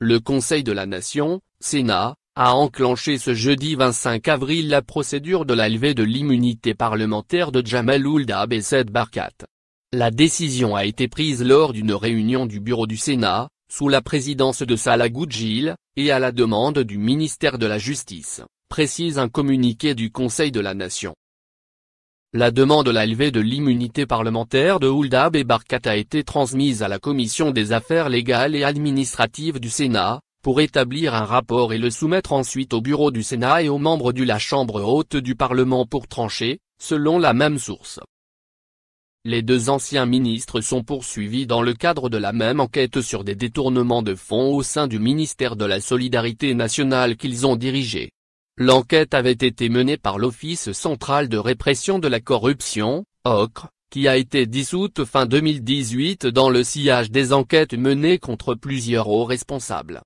Le Conseil de la Nation, Sénat, a enclenché ce jeudi 25 avril la procédure de la de l'immunité parlementaire de Jamal Ouldab et Barkat. La décision a été prise lors d'une réunion du bureau du Sénat, sous la présidence de Salah Goudjil, et à la demande du ministère de la Justice, précise un communiqué du Conseil de la Nation. La demande de la levée de l'immunité parlementaire de Huldah et Barkat a été transmise à la Commission des affaires légales et administratives du Sénat, pour établir un rapport et le soumettre ensuite au bureau du Sénat et aux membres de la Chambre haute du Parlement pour trancher, selon la même source. Les deux anciens ministres sont poursuivis dans le cadre de la même enquête sur des détournements de fonds au sein du ministère de la Solidarité nationale qu'ils ont dirigé. L'enquête avait été menée par l'Office central de répression de la corruption, OCRE, qui a été dissoute fin 2018 dans le sillage des enquêtes menées contre plusieurs hauts responsables.